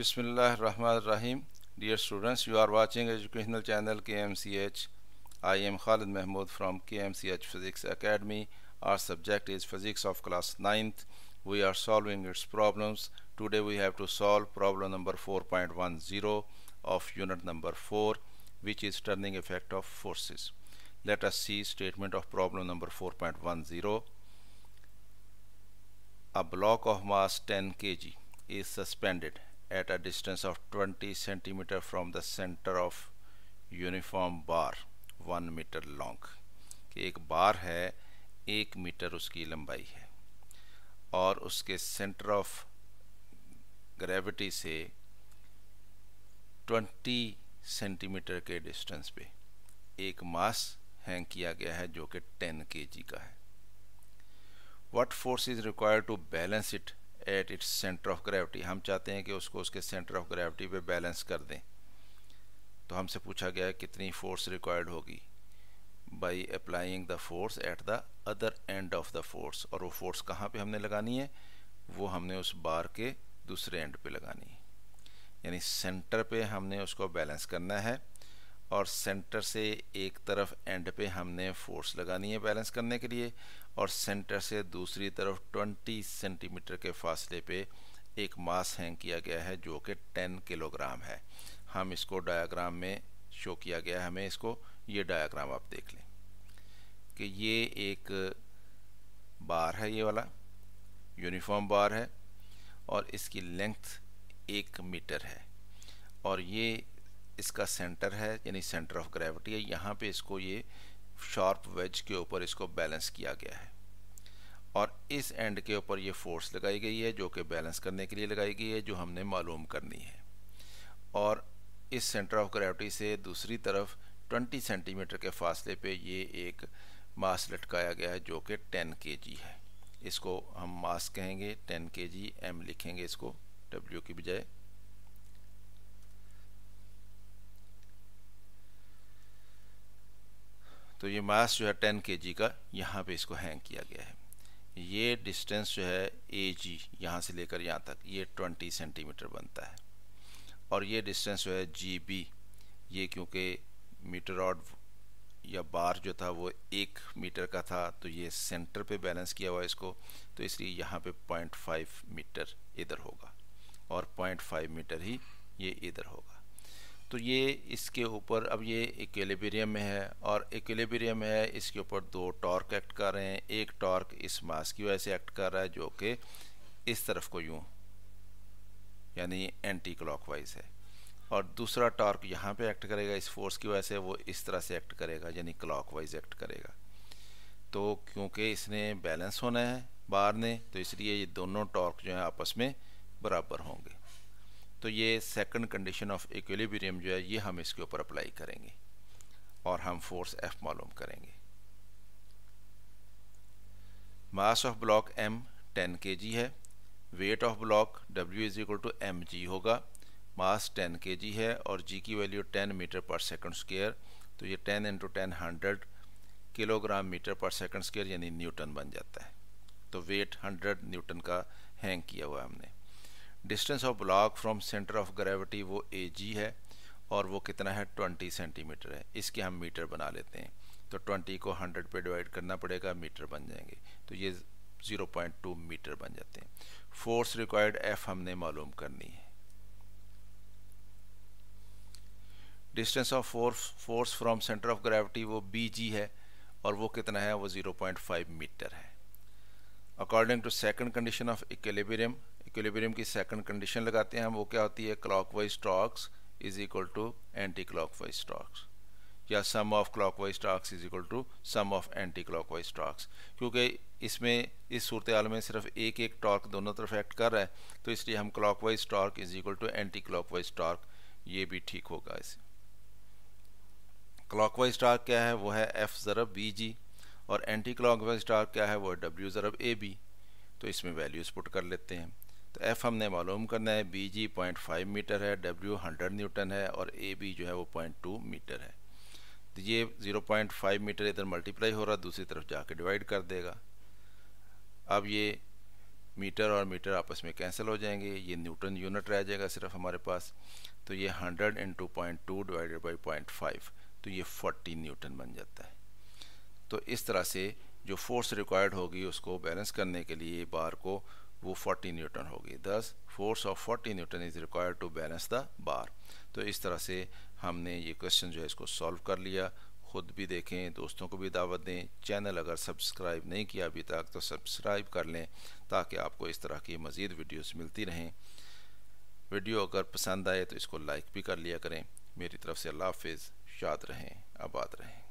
Bismillahirrahmanirrahim. Dear students, you are watching educational channel KMCH. I am Khalid Mahmood from KMCH Physics Academy. Our subject is Physics of class 9th. We are solving its problems. Today we have to solve problem number 4.10 of unit number 4 which is turning effect of forces. Let us see statement of problem number 4.10. A block of mass 10 kg is suspended at a distance of 20 centimeter from the center of uniform bar one metre long एक bar है एक metre उसकी लंबाई है और उसके centre of gravity से 20 centimetre के डिस्टेंस पे एक मास हैंग किया गया है जो कि 10 के का है what force is required to balance it at its centre of gravity हम चाहते हैं कि उसको उसके सेंटर ऑफ ग्रेविटी पे बैलेंस कर दें तो हमसे पूछा गया है कितनी फोर्स रिक्वायर्ड होगी by applying the force at the other end of the force और वो फोर्स कहाँ पे हमने लगानी है वो हमने उस बार के दूसरे एंड पे लगानी है यानी सेंटर पे हमने उसको बैलेंस करना है और सेंटर से एक तरफ एंड पे हमने फोर्स लगानी है बैलेंस करने के लिए और सेंटर से दूसरी तरफ 20 सेंटीमीटर के फासले पे एक मास हैंग किया गया है जो कि 10 किलोग्राम है हम इसको डायाग्राम में शो किया गया है हमें इसको ये डायाग्राम आप देख लें कि ये एक बार है ये वाला यूनिफॉर्म बार है और इसकी लेंथ एक मीटर है और ये इसका सेंटर है यानी सेंटर ऑफ ग्रेविटी है यहाँ पे इसको ये शार्प वेज के ऊपर इसको बैलेंस किया गया है और इस एंड के ऊपर ये फोर्स लगाई गई है जो कि बैलेंस करने के लिए लगाई गई है जो हमने मालूम करनी है और इस सेंटर ऑफ ग्रेविटी से दूसरी तरफ 20 सेंटीमीटर के फासले पे ये एक मास लटकाया गया है जो कि 10 के है इसको हम मास कहेंगे 10 के जी एम लिखेंगे इसको डब्ल्यू की बजाय तो ये मास जो है टेन के जी का यहाँ पे इसको हैंग किया गया है ये डिस्टेंस जो है ए जी यहाँ से लेकर यहाँ तक ये ट्वेंटी सेंटीमीटर बनता है और ये डिस्टेंस जो है जी बी ये क्योंकि मीटर रॉड या बार जो था वो एक मीटर का था तो ये सेंटर पे बैलेंस किया हुआ इसको तो इसलिए यहाँ पे पॉइंट फाइव मीटर इधर होगा और पॉइंट फाइव मीटर ही ये इधर होगा तो ये इसके ऊपर अब ये इक्विलिब्रियम में है और एकबेरियम है इसके ऊपर दो टॉर्क एक्ट कर रहे हैं एक टॉर्क इस मास की वजह से एक्ट कर रहा है जो कि इस तरफ को यूँ यानी एंटी क्लॉकवाइज है और दूसरा टॉर्क यहाँ पे एक्ट करेगा इस फोर्स की वजह से वो इस तरह से एक्ट करेगा यानी क्लॉकवाइज एक्ट करेगा तो क्योंकि इसने बैलेंस होना है बाहर ने तो इसलिए ये दोनों टॉर्क जो हैं आपस में बराबर होंगे तो ये सेकंड कंडीशन ऑफ इक्विलिब्रियम जो है ये हम इसके ऊपर अप्लाई करेंगे और हम फोर्स एफ मालूम करेंगे मास ऑफ ब्लॉक एम 10 के है weight of block W is equal to M G होगा मास 10 के है और जी की value 10 metre per second square तो ये 10 into ten hundred kilogram metre per second square यानी न्यूटन बन जाता है तो वेट 100 न्यूटन का हैंग किया हुआ हमने distance of block from centre of gravity वो ए जी है और वो कितना है ट्वेंटी सेंटीमीटर है इसके हम मीटर बना लेते हैं तो ट्वेंटी को हंड्रेड पे डिवाइड करना पड़ेगा मीटर बन जाएंगे तो ये जीरो पॉइंट टू मीटर बन जाते हैं फोर्स रिक्वायर्ड एफ हमने मालूम करनी है distance of force force from centre of gravity वो बी जी है और वो कितना है वो जीरो पॉइंट फाइव मीटर है according to second condition of equilibrium equilibrium की सेकंड कंडीशन लगाते हैं हम वो क्या होती है clockwise torques is equal to anti clockwise torques या sum of clockwise torques is equal to sum of anti clockwise torques क्योंकि इसमें इस सूरत हाल में सिर्फ एक एक टॉर्क दोनों तरफ एक्ट कर रहा है तो इसलिए हम clockwise torque is equal to anti clockwise torque ये भी ठीक होगा इसे क्लॉकवाइज टॉर्क क्या है वो है एफ ज़रब बी जी और एंटी क्लॉकवाइज टॉर्क क्या है वो है डब्ल्यू ज़रब ए बी तो इसमें वैल्यूज़ पुट कर लेते हैं तो एफ़ हमने मालूम करना है B G point five metre है डब्ल्यू हंड्रेड न्यूटन है और ए बी जो है वो पॉइंट टू मीटर है तो ये ज़ीरो पॉइंट फाइव मीटर इधर मल्टीप्लाई हो रहा दूसरी तरफ जाके डिवाइड कर देगा अब ये मीटर और मीटर आपस में कैंसिल हो जाएंगे ये न्यूटन यूनिट रह जाएगा सिर्फ हमारे पास तो ये hundred into point two divided by point five तो ये फोर्टी न्यूटन बन जाता है तो इस तरह से जो फोर्स रिक्वायर्ड होगी उसको बैलेंस करने के लिए बार को वो 40 न्यूटन होगी दस force of 40 newton is required to balance the bar तो इस तरह से हमने ये क्वेश्चन जो है इसको सॉल्व कर लिया खुद भी देखें दोस्तों को भी दावत दें चैनल अगर सब्सक्राइब नहीं किया अभी तक तो सब्सक्राइब कर लें ताकि आपको इस तरह की मज़ीद वीडियोज़ मिलती रहें वीडियो अगर पसंद आए तो इसको लाइक भी कर लिया करें मेरी तरफ से अल्लाह हाफिज़ याद रहें आबाद रहें